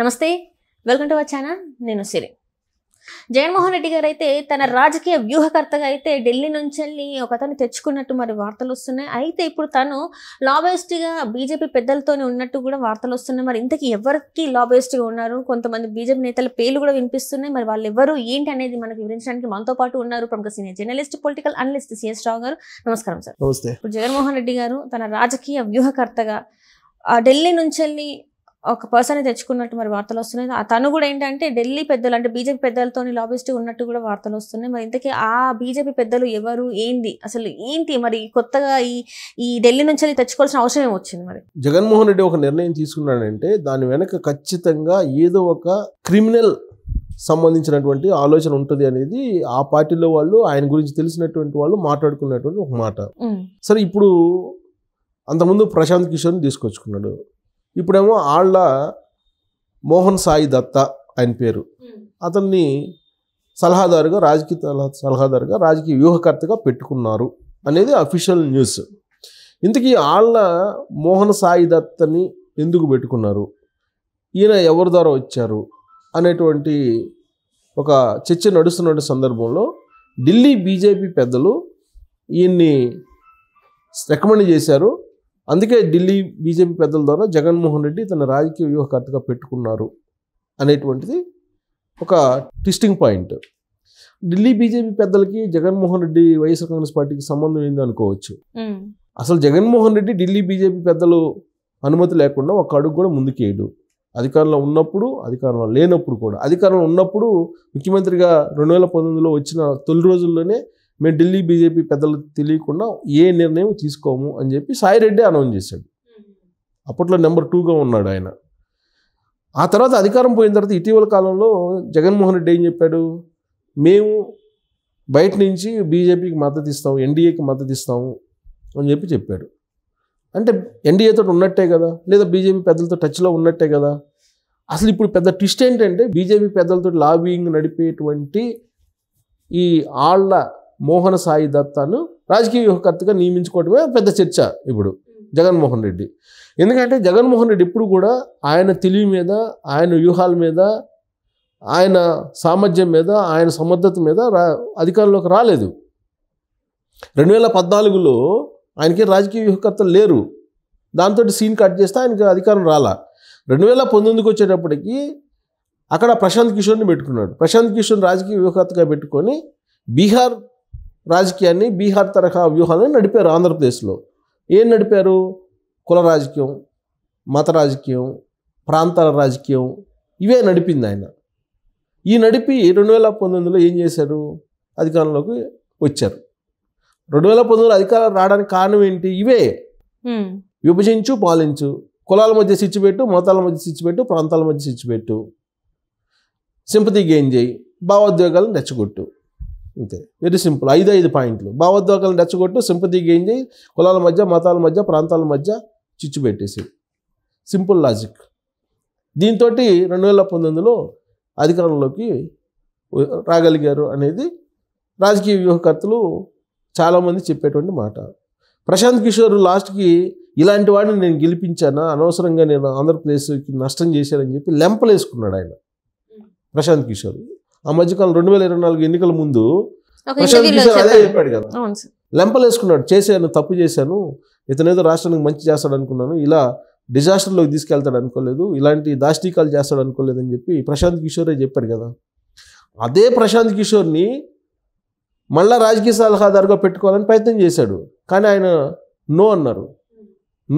నమస్తే welcome to our నేను సిరి జగన్మోహన్ రెడ్డి గారు అయితే తన రాజకీయ వ్యూహకర్తగా అయితే ఢిల్లీ నుంచి వెళ్ళి ఒక అతను తెచ్చుకున్నట్టు మరి వార్తలు వస్తున్నాయి అయితే ఇప్పుడు తను లాబయిస్ట్గా బీజేపీ పెద్దలతోనే ఉన్నట్టు కూడా వార్తలు వస్తున్నాయి మరి ఇంతకీ ఎవరికి లాబయిస్ట్గా ఉన్నారు కొంతమంది బీజేపీ నేతల పేర్లు కూడా వినిపిస్తున్నాయి మరి వాళ్ళు ఎవరు ఏంటి అనేది మనకు వివరించడానికి మనతో పాటు ఉన్నారు ప్రముఖ senior journalist political analyst C S Rao గారు నమస్కారం సార్ ఇప్పుడు జగన్మోహన్ రెడ్డి గారు తన రాజకీయ వ్యూహకర్తగా ఢిల్లీ నుంచి వెళ్ళి ఒక పర్సన్ తెచ్చుకున్నట్టు మరి వార్తలు వస్తున్నాయి తను కూడా ఏంటంటే ఢిల్లీ పెద్దలు అంటే బీజేపీ పెద్దలతో లాబిస్ట్ ఉన్నట్టు కూడా వార్తలు వస్తున్నాయి మరి ఇంతకీ ఆ బీజేపీ పెద్దలు ఎవరు ఏంది అసలు ఏంటి మరి కొత్తగా ఈ ఈ ఢిల్లీ నుంచి తెచ్చుకోవాల్సిన అవసరం ఏమొచ్చింది మరి జగన్మోహన్ రెడ్డి ఒక నిర్ణయం తీసుకున్నాడంటే దాని వెనక ఖచ్చితంగా ఏదో ఒక క్రిమినల్ సంబంధించినటువంటి ఆలోచన ఉంటుంది అనేది ఆ పార్టీలో వాళ్ళు ఆయన గురించి తెలిసినటువంటి వాళ్ళు మాట్లాడుకున్నటువంటి ఒక మాట సరే ఇప్పుడు అంతకుముందు ప్రశాంత్ కిషోర్ని తీసుకొచ్చుకున్నాడు ఇప్పుడేమో ఆళ్ళ మోహన్ సాయి దత్త ఆయన పేరు అతన్ని సలహాదారుగా రాజకీయ సలహాదారుగా రాజకీయ వ్యూహకర్తగా పెట్టుకున్నారు అనేది అఫీషియల్ న్యూస్ ఇంతకీ ఆళ్ళ మోహన్ సాయి దత్తని ఎందుకు పెట్టుకున్నారు ఈయన ఎవరి ద్వారా వచ్చారు అనేటువంటి ఒక చర్చ నడుస్తున్న సందర్భంలో ఢిల్లీ బీజేపీ పెద్దలు ఈయన్ని రికమెండ్ చేశారు అందుకే ఢిల్లీ బీజేపీ పెద్దల ద్వారా జగన్మోహన్ రెడ్డి తన రాజకీయ వ్యూహకర్తగా పెట్టుకున్నారు అనేటువంటిది ఒక ట్విస్టింగ్ పాయింట్ ఢిల్లీ బీజేపీ పెద్దలకి జగన్మోహన్ రెడ్డి వైఎస్ఆర్ కాంగ్రెస్ పార్టీకి సంబంధం ఏంది అనుకోవచ్చు అసలు జగన్మోహన్ రెడ్డి ఢిల్లీ బీజేపీ పెద్దలు అనుమతి లేకుండా ఒక అడుగు కూడా ముందుకేయడు అధికారంలో ఉన్నప్పుడు అధికారంలో లేనప్పుడు కూడా అధికారంలో ఉన్నప్పుడు ముఖ్యమంత్రిగా రెండు వేల పంతొమ్మిదిలో వచ్చిన తొలి రోజుల్లోనే మేము ఢిల్లీ బీజేపీ పెద్దలు తెలియకుండా ఏ నిర్ణయం తీసుకోము అని చెప్పి సాయిరెడ్డి అనౌన్స్ చేశాడు అప్పట్లో నెంబర్ టూగా ఉన్నాడు ఆయన ఆ తర్వాత అధికారం పోయిన తర్వాత ఇటీవల కాలంలో జగన్మోహన్ రెడ్డి ఏం చెప్పాడు మేము బయట నుంచి బీజేపీకి మద్దతు ఇస్తాము ఎన్డీఏకి మద్దతు ఇస్తాము అని చెప్పి చెప్పాడు అంటే ఎన్డీఏతో ఉన్నట్టే కదా లేదా బీజేపీ పెద్దలతో టచ్లో ఉన్నట్టే కదా అసలు ఇప్పుడు పెద్ద ట్విస్ట్ ఏంటంటే బీజేపీ పెద్దలతో లాబింగ్ నడిపేటువంటి ఈ ఆళ్ళ మోహన సాయి దత్తాను రాజకీయ వ్యూహకర్తగా నియమించుకోవడమే పెద్ద చర్చ ఇప్పుడు జగన్మోహన్ రెడ్డి ఎందుకంటే జగన్మోహన్ రెడ్డి ఇప్పుడు కూడా ఆయన తెలివి మీద ఆయన వ్యూహాల మీద ఆయన సామర్థ్యం మీద ఆయన సమర్థత మీద రా అధికారంలోకి రాలేదు రెండు వేల పద్నాలుగులో ఆయనకి రాజకీయ వ్యూహకర్తలు లేరు దాంతో సీన్ కట్ చేస్తే ఆయనకి అధికారం రాలా రెండు వేల పంతొమ్మిదికి వచ్చేటప్పటికి అక్కడ ప్రశాంత్ కిషోర్ని పెట్టుకున్నాడు ప్రశాంత్ కిషోర్ రాజకీయ వ్యూహకర్తగా పెట్టుకొని బీహార్ రాజకీయాన్ని బీహార్ తరహా వ్యూహాలను నడిపారు ఆంధ్రప్రదేశ్లో ఏం నడిపారు కుల రాజకీయం మత రాజకీయం ప్రాంతాల రాజకీయం ఇవే నడిపింది ఆయన ఈ నడిపి రెండు వేల పంతొమ్మిదిలో ఏం చేశారు అధికారంలోకి వచ్చారు రెండు వేల పంతొమ్మిదిలో అధికారం రావడానికి కారణం ఏంటి ఇవే విభజించు పాలించు కులాల మధ్య స్విచ్ పెట్టు మతాల మధ్య స్విచ్ పెట్టు ప్రాంతాల మధ్య స్విచ్ పెట్టు సింపతి గేంజ్ చేయి భావోద్వేగాలను రెచ్చగొట్టు అంతే వెరీ సింపుల్ ఐదు ఐదు పాయింట్లు భావోద్వేగాలను రెచ్చగొట్టు సింపతి గెయిన్ చేయి కులాల మధ్య మతాల మధ్య ప్రాంతాల మధ్య చిచ్చు పెట్టేసి సింపుల్ లాజిక్ దీంతో రెండు వేల పంతొమ్మిదిలో అధికారంలోకి రాగలిగారు అనేది రాజకీయ వ్యూహకర్తలు చాలామంది చెప్పేటువంటి మాట ప్రశాంత్ కిషోర్ లాస్ట్కి ఇలాంటి వాడిని నేను గెలిపించానా అనవసరంగా నేను ఆంధ్రప్రదేశ్కి నష్టం చేశానని చెప్పి లెంపలేసుకున్నాడు ఆయన ప్రశాంత్ కిషోర్ ఆ మధ్యకాలం రెండు వేల ఇరవై నాలుగు ఎన్నికల ముందు ప్రశాంత్ అదే చెప్పాడు కదా లెంపలేసుకున్నాడు చేశాను తప్పు చేశాను ఏదో రాష్ట్రానికి మంచి చేస్తాడు అనుకున్నాను ఇలా డిజాస్టర్లోకి తీసుకెళ్తాడు అనుకోలేదు ఇలాంటి దాష్టికాలు చేస్తాడు అనుకోలేదు అని చెప్పి ప్రశాంత్ కిషోరే చెప్పాడు కదా అదే ప్రశాంత్ కిషోర్ని మళ్ళా రాజకీయ సలహాదారుగా పెట్టుకోవాలని ప్రయత్నం చేశాడు కానీ ఆయన నో అన్నారు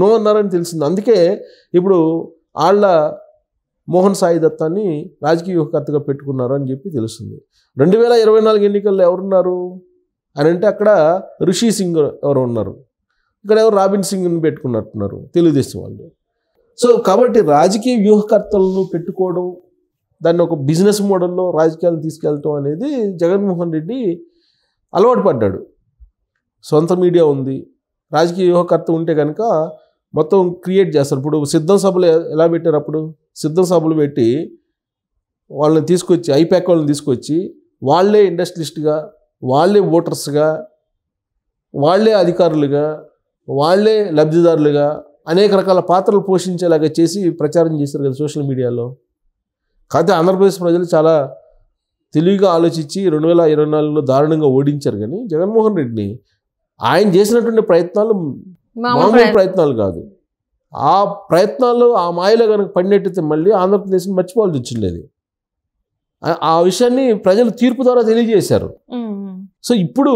నో అన్నారని తెలిసింది అందుకే ఇప్పుడు వాళ్ళ మోహన్ సాయి దత్తాన్ని రాజకీయ వ్యూహకర్తగా పెట్టుకున్నారు అని చెప్పి తెలుస్తుంది రెండు వేల ఇరవై నాలుగు ఎన్నికల్లో ఎవరున్నారు అని అంటే అక్కడ రిషి సింగ్ ఎవరు ఉన్నారు ఇక్కడ ఎవరు రాబిన్ సింగ్ని పెట్టుకున్నట్టున్నారు తెలుగుదేశం వాళ్ళు సో కాబట్టి రాజకీయ వ్యూహకర్తలను పెట్టుకోవడం దాన్ని ఒక బిజినెస్ మోడల్లో రాజకీయాలను తీసుకెళ్ళటం అనేది జగన్మోహన్ రెడ్డి అలవాటు పడ్డాడు సొంత మీడియా ఉంది రాజకీయ వ్యూహకర్త ఉంటే కనుక మొత్తం క్రియేట్ చేస్తారు ఇప్పుడు సిద్ధం సభలు ఎలా పెట్టారు అప్పుడు సిద్ధం సభలు పెట్టి వాళ్ళని తీసుకొచ్చి ఐప్యాక్ వాళ్ళని తీసుకొచ్చి వాళ్ళే ఇండస్ట్రిస్ట్గా వాళ్ళే ఓటర్స్గా వాళ్ళే అధికారులుగా వాళ్ళే లబ్ధిదారులుగా అనేక రకాల పాత్రలు పోషించేలాగా చేసి ప్రచారం చేశారు కదా సోషల్ మీడియాలో కాకపోతే ఆంధ్రప్రదేశ్ ప్రజలు చాలా తెలివిగా ఆలోచించి రెండు వేల ఇరవై నాలుగులో దారుణంగా ఓడించారు కానీ జగన్మోహన్ రెడ్డిని ఆయన చేసినటువంటి ప్రయత్నాలు మామూలు ప్రయత్నాలు కాదు ఆ ప్రయత్నాలు ఆ మాయలో కనుక పడినట్టయితే మళ్ళీ ఆంధ్రప్రదేశ్ మర్చిపోవాల్సి వచ్చింది ఆ విషయాన్ని ప్రజలు తీర్పు ద్వారా తెలియజేశారు సో ఇప్పుడు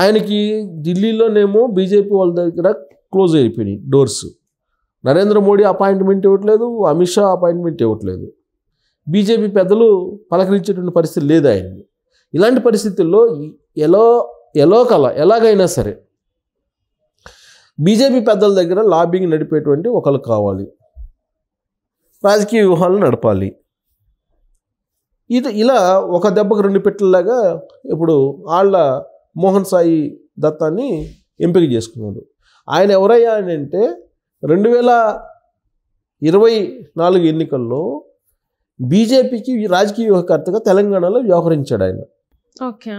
ఆయనకి ఢిల్లీలోనేమో బీజేపీ వాళ్ళ దగ్గర క్లోజ్ అయిపోయినాయి డోర్స్ నరేంద్ర మోడీ అపాయింట్మెంట్ ఇవ్వట్లేదు అమిత్ షా అపాయింట్మెంట్ ఇవ్వట్లేదు బీజేపీ పెద్దలు పలకరించేటువంటి పరిస్థితి లేదు ఆయన్ని ఇలాంటి పరిస్థితుల్లో ఎలా ఎలో కల ఎలాగైనా సరే బీజేపీ పెద్దల దగ్గర లాబింగ్ నడిపేటువంటి ఒకళ్ళు కావాలి రాజకీయ వ్యూహాలను నడపాలి ఇది ఇలా ఒక దెబ్బకు రెండు పెట్టలాగా ఇప్పుడు వాళ్ళ మోహన్ సాయి దత్తాన్ని ఎంపిక చేసుకున్నాడు ఆయన ఎవరయ్యా అని అంటే రెండు వేల ఇరవై నాలుగు ఎన్నికల్లో బీజేపీకి రాజకీయ వ్యూహకర్తగా తెలంగాణలో వ్యవహరించాడు ఆయన ఓకే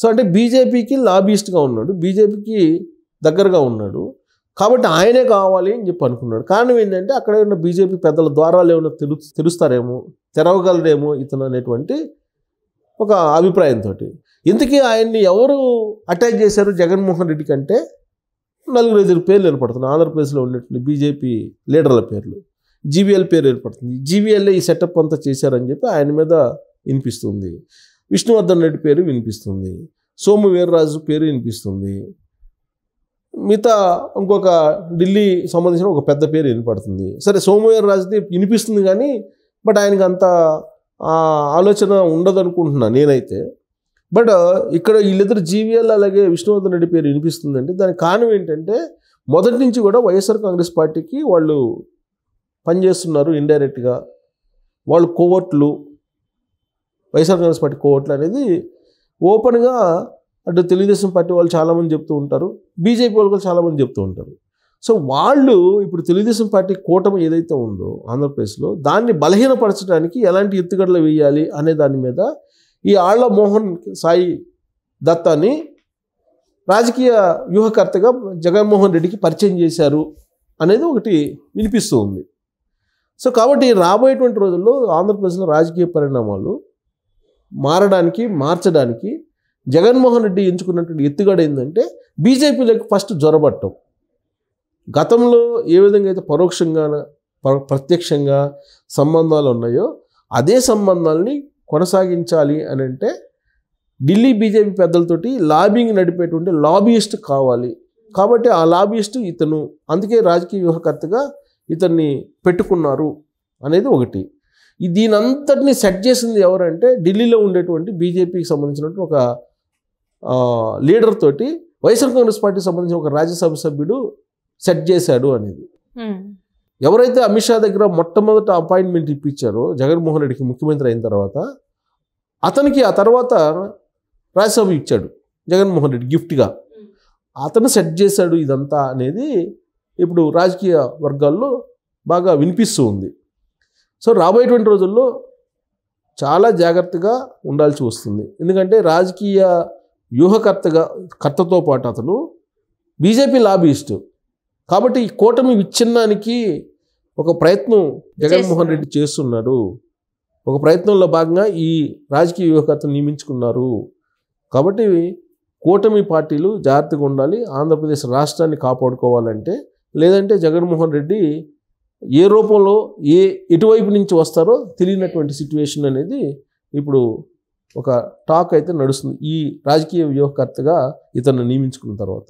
సో అంటే బీజేపీకి లాబీస్ట్గా ఉన్నాడు బీజేపీకి దగ్గరగా ఉన్నాడు కాబట్టి ఆయనే కావాలి అని చెప్పి అనుకున్నాడు కారణం ఏంటంటే అక్కడ ఉన్న బీజేపీ పెద్దల ద్వారాలు ఏమైనా తెలు తెలుస్తారేమో తెరవగలరేమో ఇతను అనేటువంటి ఒక అభిప్రాయంతో ఇంతకీ ఆయన్ని ఎవరు అటాచ్ చేశారు జగన్మోహన్ రెడ్డి కంటే నలుగురు ఐదుగురు పేర్లు ఏర్పడుతున్నాయి ఆంధ్రప్రదేశ్లో ఉన్నటువంటి బీజేపీ లీడర్ల పేర్లు జీవీఎల్ పేరు ఏర్పడుతుంది జీవీఎల్ఏ ఈ సెటప్ అంతా చేశారని చెప్పి ఆయన మీద వినిపిస్తుంది విష్ణువర్ధన్ రెడ్డి పేరు వినిపిస్తుంది సోము వీర్రాజు పేరు వినిపిస్తుంది మిగతా ఇంకొక ఢిల్లీ సంబంధించిన ఒక పెద్ద పేరు వినపడుతుంది సరే సోమవీర రాజుది వినిపిస్తుంది కానీ బట్ ఆయనకు అంత ఆలోచన ఉండదు అనుకుంటున్నా నేనైతే బట్ ఇక్కడ వీళ్ళిద్దరు జీవీఎల్ అలాగే విష్ణువర్ధన్ రెడ్డి పేరు వినిపిస్తుందండి దానికి కారణం ఏంటంటే మొదటి నుంచి కూడా వైఎస్ఆర్ కాంగ్రెస్ పార్టీకి వాళ్ళు పనిచేస్తున్నారు ఇండైరెక్ట్గా వాళ్ళు కోవట్లు వైఎస్ఆర్ కాంగ్రెస్ పార్టీ కోవట్లు అనేది ఓపెన్గా అటు తెలుగుదేశం పార్టీ వాళ్ళు చాలామంది చెప్తూ ఉంటారు బీజేపీ వాళ్ళు కూడా చాలామంది చెప్తూ ఉంటారు సో వాళ్ళు ఇప్పుడు తెలుగుదేశం పార్టీ కూటమి ఏదైతే ఉందో ఆంధ్రప్రదేశ్లో దాన్ని బలహీనపరచడానికి ఎలాంటి ఎత్తుగడలు వేయాలి అనే దాని మీద ఈ ఆళ్ల మోహన్ సాయి దత్తాని రాజకీయ వ్యూహకర్తగా జగన్మోహన్ రెడ్డికి పరిచయం చేశారు అనేది ఒకటి వినిపిస్తూ ఉంది సో కాబట్టి రాబోయేటువంటి రోజుల్లో ఆంధ్రప్రదేశ్లో రాజకీయ పరిణామాలు మారడానికి మార్చడానికి జగన్మోహన్ రెడ్డి ఎంచుకున్నటువంటి ఎత్తుగడ ఏంటంటే బీజేపీలకు ఫస్ట్ జ్వరబట్టం గతంలో ఏ విధంగా అయితే పరోక్షంగా ప్రత్యక్షంగా సంబంధాలు ఉన్నాయో అదే సంబంధాలని కొనసాగించాలి అని అంటే ఢిల్లీ బీజేపీ పెద్దలతోటి లాబింగ్ నడిపేటువంటి లాబీయిస్ట్ కావాలి కాబట్టి ఆ లాబీయిస్ట్ ఇతను అందుకే రాజకీయ వ్యూహకర్తగా ఇతన్ని పెట్టుకున్నారు అనేది ఒకటి దీనంతటిని సెట్ చేసింది ఎవరంటే ఢిల్లీలో ఉండేటువంటి బీజేపీకి సంబంధించినటువంటి ఒక లీడర్ తోటి వైఎస్ఆర్ కాంగ్రెస్ పార్టీకి సంబంధించిన ఒక రాజ్యసభ సభ్యుడు సెట్ చేశాడు అనేది ఎవరైతే అమిత్ షా దగ్గర మొట్టమొదట అపాయింట్మెంట్ ఇప్పించారో జగన్మోహన్ రెడ్డికి ముఖ్యమంత్రి అయిన తర్వాత అతనికి ఆ తర్వాత రాజ్యసభ ఇచ్చాడు జగన్మోహన్ రెడ్డి గిఫ్ట్గా అతను సెట్ చేశాడు ఇదంతా అనేది ఇప్పుడు రాజకీయ వర్గాల్లో బాగా వినిపిస్తూ ఉంది సో రాబోయేటువంటి రోజుల్లో చాలా జాగ్రత్తగా ఉండాల్సి వస్తుంది ఎందుకంటే రాజకీయ వ్యూహకర్తగా కర్తతో పాటు అతను బీజేపీ లాబీయిస్టు కాబట్టి ఈ కూటమి విచ్ఛిన్నానికి ఒక ప్రయత్నం జగన్మోహన్ రెడ్డి చేస్తున్నాడు ఒక ప్రయత్నంలో భాగంగా ఈ రాజకీయ వ్యూహకర్తను నియమించుకున్నారు కాబట్టి కూటమి పార్టీలు జాగ్రత్తగా ఉండాలి ఆంధ్రప్రదేశ్ రాష్ట్రాన్ని కాపాడుకోవాలంటే లేదంటే జగన్మోహన్ రెడ్డి ఏ రూపంలో ఏ ఎటువైపు నుంచి వస్తారో తెలియనటువంటి సిచ్యువేషన్ అనేది ఇప్పుడు ఒక టాక్ అయితే నడుస్తుంది ఈ రాజకీయ వ్యూహకర్తగా ఇతను నియమించుకున్న తర్వాత